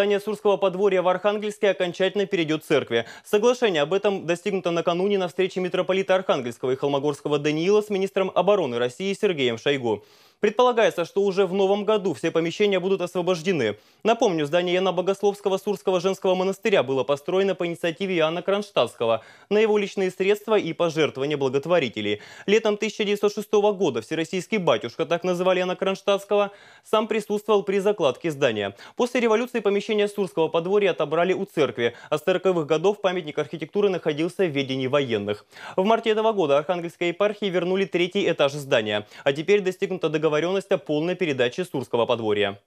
здание Сурского подворья в Архангельске окончательно перейдет церкви. Соглашение об этом достигнуто накануне на встрече митрополита Архангельского и Холмогорского Даниила с министром обороны России Сергеем Шойгу. Предполагается, что уже в новом году все помещения будут освобождены. Напомню, здание Яна Богословского Сурского женского монастыря было построено по инициативе Иоанна Кронштадтского на его личные средства и пожертвования благотворителей. Летом 1906 года всероссийский батюшка, так называли Яна Кронштадтского, сам присутствовал при закладке здания. После революции помещения Сурского подворья отобрали у церкви, а с 40-х годов памятник архитектуры находился в ведении военных. В марте этого года Архангельской епархии вернули третий этаж здания, а теперь достигнута договоренность договоренность о полной передаче Сурского подворья.